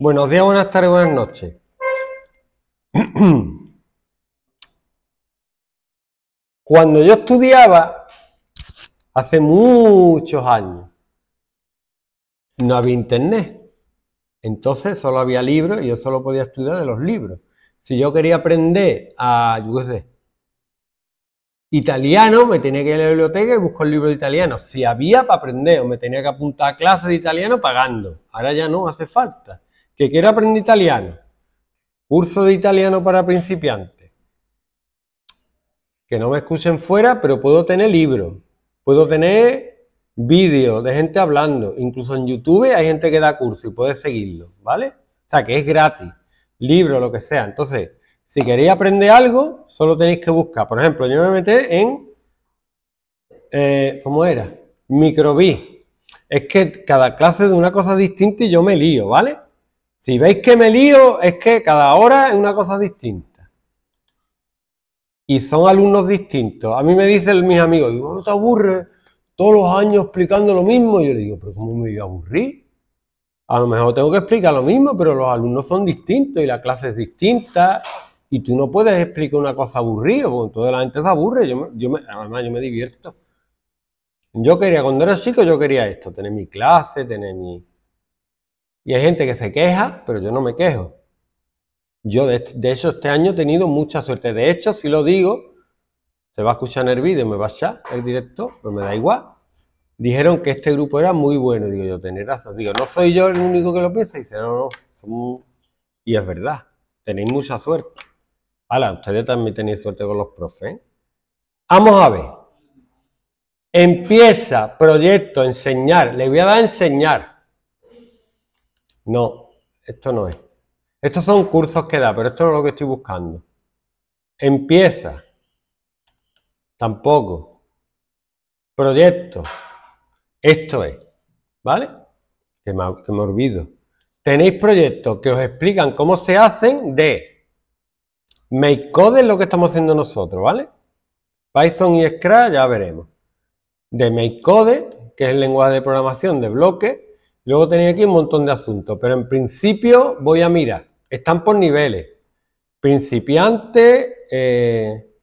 Buenos días, buenas tardes, buenas noches. Cuando yo estudiaba, hace muchos años, no había internet. Entonces solo había libros y yo solo podía estudiar de los libros. Si yo quería aprender a, yo qué sé, italiano, me tenía que ir a la biblioteca y buscar el libro de italiano. Si había para aprender, o me tenía que apuntar a clases de italiano pagando. Ahora ya no hace falta que quiero aprender italiano, curso de italiano para principiantes, que no me escuchen fuera, pero puedo tener libros, puedo tener vídeos de gente hablando, incluso en YouTube hay gente que da curso y puedes seguirlo, ¿vale? O sea, que es gratis, libro, lo que sea. Entonces, si queréis aprender algo, solo tenéis que buscar. Por ejemplo, yo me metí en, eh, ¿cómo era? Microbi. Es que cada clase de una cosa distinta y yo me lío, ¿vale? Si veis que me lío, es que cada hora es una cosa distinta. Y son alumnos distintos. A mí me dicen mis amigos, digo, no te aburres todos los años explicando lo mismo. Y yo le digo, pero ¿cómo me voy a aburrir? A lo mejor tengo que explicar lo mismo, pero los alumnos son distintos y la clase es distinta. Y tú no puedes explicar una cosa aburrida, porque toda la gente se aburre. Yo además, yo me divierto. Yo quería, cuando era chico, yo quería esto, tener mi clase, tener mi, y hay gente que se queja, pero yo no me quejo. Yo, de, hecho, este año he tenido mucha suerte. De hecho, si lo digo, se va a escuchar el vídeo, me va a echar el directo, pero me da igual. Dijeron que este grupo era muy bueno. Digo yo, tenéis Digo, no soy yo el único que lo piensa. Dice, no, no, Y es verdad, tenéis mucha suerte. Ala, ustedes también tenéis suerte con los profes. Vamos a ver. Empieza proyecto, enseñar. Le voy a dar a enseñar. No, esto no es. Estos son cursos que da, pero esto no es lo que estoy buscando. Empieza. Tampoco. Proyecto. Esto es. ¿Vale? Que me, olvido. Tenéis proyectos que os explican cómo se hacen de MakeCode es lo que estamos haciendo nosotros, ¿vale? Python y Scratch ya veremos. De MakeCode, que es el lenguaje de programación de bloques, Luego tenía aquí un montón de asuntos, pero en principio voy a mirar. Están por niveles. Principiante, eh,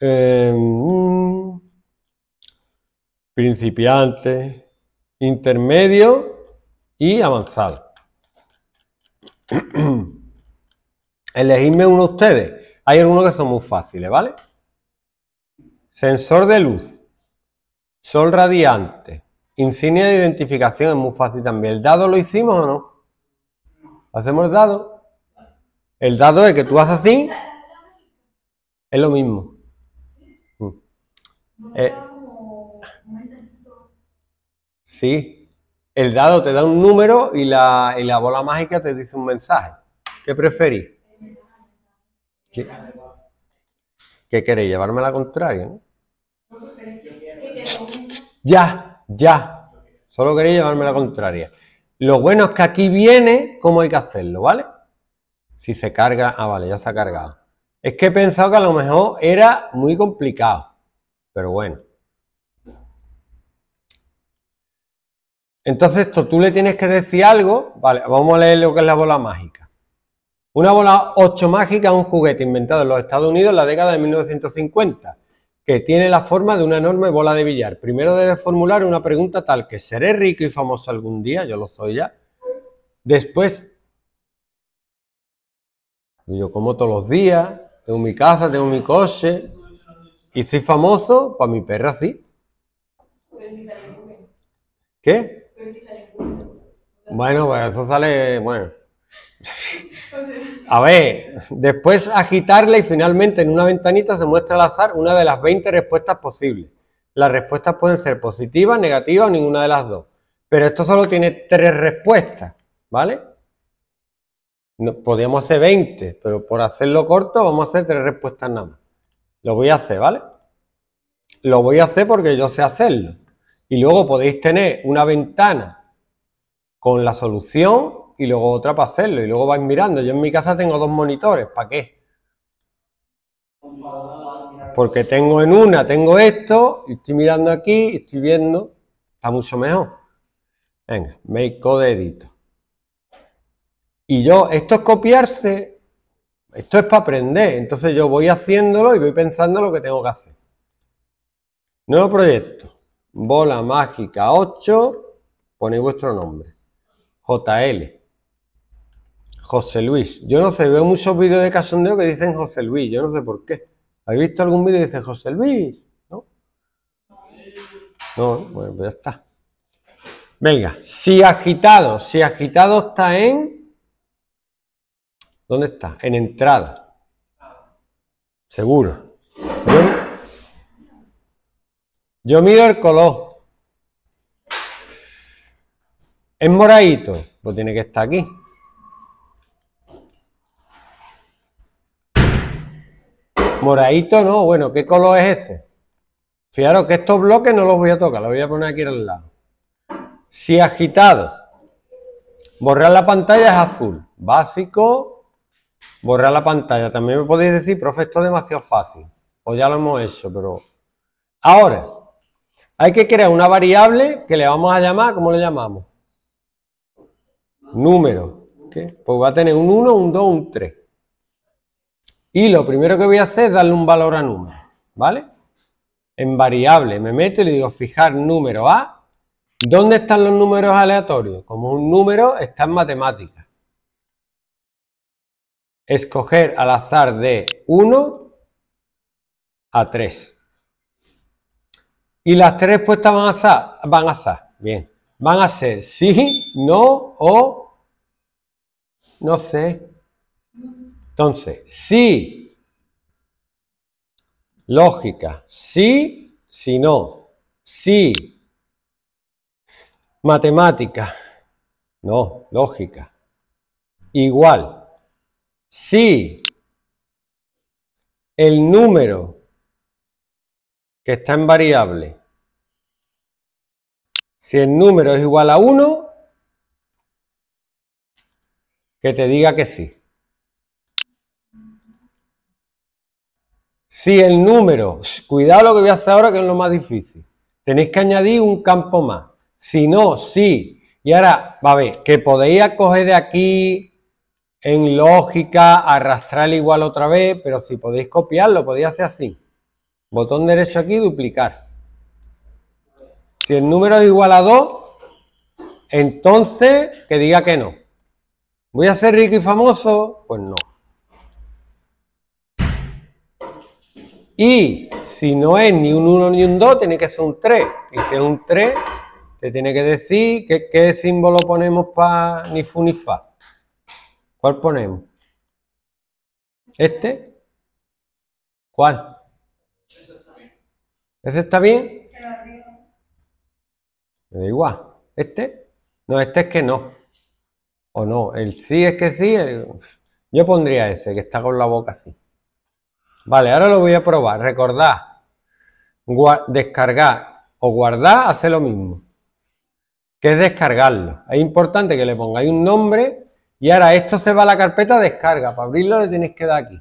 eh, mm, principiante, intermedio y avanzado. Elegidme uno ustedes. Hay algunos que son muy fáciles, ¿vale? Sensor de luz, sol radiante, Insignia de identificación es muy fácil también. ¿El dado lo hicimos o no? Hacemos el dado. El dado es que tú haces así. Es lo mismo. Mm. Eh, sí. El dado te da un número y la, bola mágica te dice un mensaje. ¿Qué preferís? ¿Qué, ¿Qué queréis? ¿Llevarme la contraria? ¿no? Ya. Ya. Solo quería llevarme la contraria. Lo bueno es que aquí viene cómo hay que hacerlo, ¿vale? Si se carga. Ah, vale, ya se ha cargado. Es que he pensado que a lo mejor era muy complicado. Pero bueno. Entonces, tú le tienes que decir algo. Vale, vamos a leer lo que es la bola mágica. Una bola 8 mágica un juguete inventado en los Estados Unidos en la década de 1950 que tiene la forma de una enorme bola de billar. Primero debes formular una pregunta tal que seré rico y famoso algún día, yo lo soy ya. Después, yo como todos los días, tengo mi casa, tengo mi coche y soy famoso, para mi perro así ¿Qué? bueno, pues eso sale, bueno. A ver, después agitarla y finalmente en una ventanita se muestra al azar una de las 20 respuestas posibles. Las respuestas pueden ser positivas, negativas o ninguna de las dos. Pero esto solo tiene tres respuestas, ¿vale? No, podríamos hacer 20, pero por hacerlo corto vamos a hacer tres respuestas nada más. Lo voy a hacer, ¿vale? Lo voy a hacer porque yo sé hacerlo. Y luego podéis tener una ventana con la solución y luego otra para hacerlo y luego vais mirando. Yo en mi casa tengo dos monitores, ¿para qué? Porque tengo en una, tengo esto, y estoy mirando aquí, y estoy viendo, está mucho mejor. Venga, make code edito. Y yo, esto es copiarse, esto es para aprender. Entonces yo voy haciéndolo y voy pensando lo que tengo que hacer. Nuevo proyecto. Bola mágica 8. Ponéis vuestro nombre. JL. José Luis. Yo no sé, veo muchos vídeos de casondeo que dicen José Luis, yo no sé por qué. ¿Habéis visto algún vídeo que dice José Luis? ¿No? No, bueno, pues ya está. Venga, si agitado, si agitado está en... ¿Dónde está? En entrada. Seguro. Yo, miro el color. Es moradito, Pues tiene que estar aquí. Moradito no, bueno, ¿qué color es ese? Fijaros que estos bloques no los voy a tocar, los voy a poner aquí al lado. Si agitado, borrar la pantalla es azul. Básico, borrar la pantalla. También me podéis decir, profe, esto es demasiado fácil. O pues ya lo hemos hecho, pero... Ahora, hay que crear una variable que le vamos a llamar, ¿cómo le llamamos? Número. ¿Qué? Pues va a tener un 1, un 2, un 3. Y lo primero que voy a hacer es darle un valor a número, ¿vale? En variable me meto y le digo fijar número A. ¿Dónde están los números aleatorios? Como un número está en matemática. Escoger al azar de 1 a 3. Y las tres respuestas van a ser, van a ser, bien, van a ser sí, no o no sé. Entonces, sí, lógica, sí, si no, sí, matemática, no, lógica, igual, sí, el número que está en variable, si el número es igual a 1, que te diga que sí. Si el número, cuidado lo que voy a hacer ahora que es lo más difícil, tenéis que añadir un campo más. Si no, sí. Y ahora, va a ver, que podéis coger de aquí en lógica, arrastrar igual otra vez, pero si podéis copiarlo, podéis hacer así. Botón derecho aquí, duplicar. Si el número es igual a 2, entonces que diga que no. ¿Voy a ser rico y famoso? Pues no. Y si no es ni un 1 ni un 2, tiene que ser un 3. Y si es un 3, te tiene que decir qué, símbolo ponemos para ni fu ni fa. ¿Cuál ponemos? ¿Este? ¿Cuál? ¿Ese está bien? Me da igual. ¿Este? No, este es que no. O no, el sí es que sí. Yo pondría ese, que está con la boca así. Vale, ahora lo voy a probar. Recordad, descargar o guardar hace lo mismo, que es descargarlo. Es importante que le pongáis un nombre y ahora esto se va a la carpeta descarga. Para abrirlo le tenéis que dar aquí.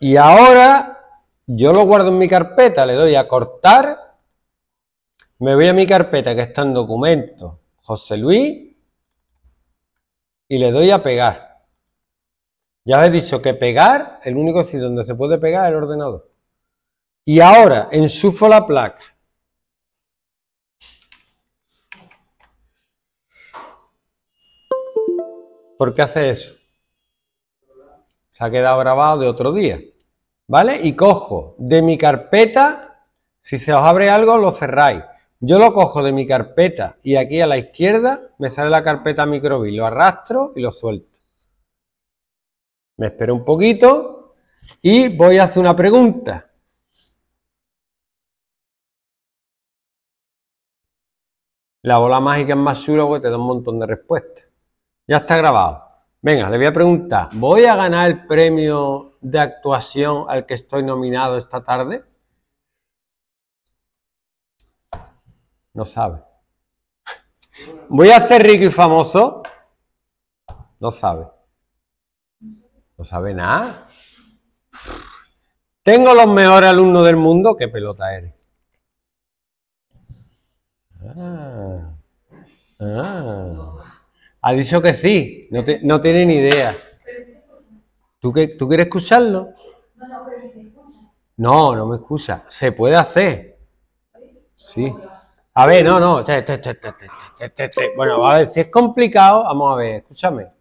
Y ahora yo lo guardo en mi carpeta, le doy a cortar, me voy a mi carpeta que está en documento, José Luis, y le doy a pegar. Ya os he dicho que pegar, el único sitio donde se puede pegar es el ordenador. Y ahora ensufo la placa. ¿Por qué hace eso? Se ha quedado grabado de otro día. ¿Vale? Y cojo de mi carpeta, si se os abre algo, lo cerráis. Yo lo cojo de mi carpeta y aquí a la izquierda me sale la carpeta microbi, lo arrastro y lo suelto. Me espero un poquito y voy a hacer una pregunta. La bola mágica es más chula porque te da un montón de respuestas. Ya está grabado. Venga, le voy a preguntar, ¿voy a ganar el premio de actuación al que estoy nominado esta tarde? No sabe. ¿Voy a ser rico y famoso? No sabe. No sabe nada. Tengo los mejores alumnos del mundo. ¿Qué pelota eres? Ah, ah. Ha dicho que sí. No, tiene ni idea. ¿Tú, qué, ¿Tú quieres escucharlo? No, no, No, no me escucha. Se puede hacer. Sí. A ver, no, no. Bueno, a ver, si es complicado, vamos a ver, escúchame.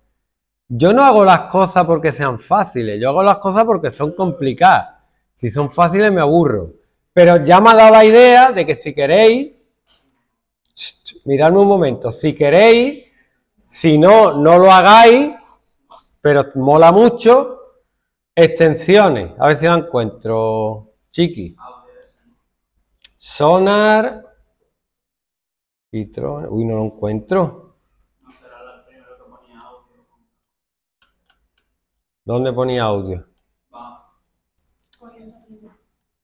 Yo no hago las cosas porque sean fáciles, yo hago las cosas porque son complicadas. Si son fáciles me aburro. Pero ya me ha dado la idea de que si queréis, miradme un momento, si queréis, si no, no lo hagáis, pero mola mucho, extensiones, a ver si la encuentro, chiqui. Sonar y tron... uy, no lo encuentro. ¿Dónde ponía audio?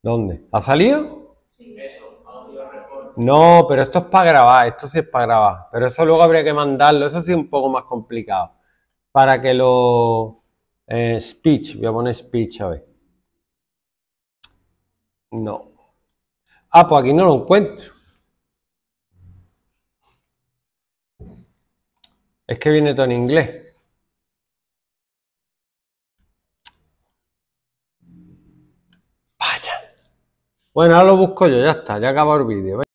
¿Dónde? ¿Ha salido? No, pero esto es para grabar, esto sí es para grabar. Pero eso luego habría que mandarlo, eso sí es un poco más complicado. Para que lo... Eh, speech, voy a poner speech, a ver. No. Ah, pues aquí no lo encuentro. Es que viene todo en inglés. Bueno, ahora lo busco yo, ya está, ya acabo el vídeo.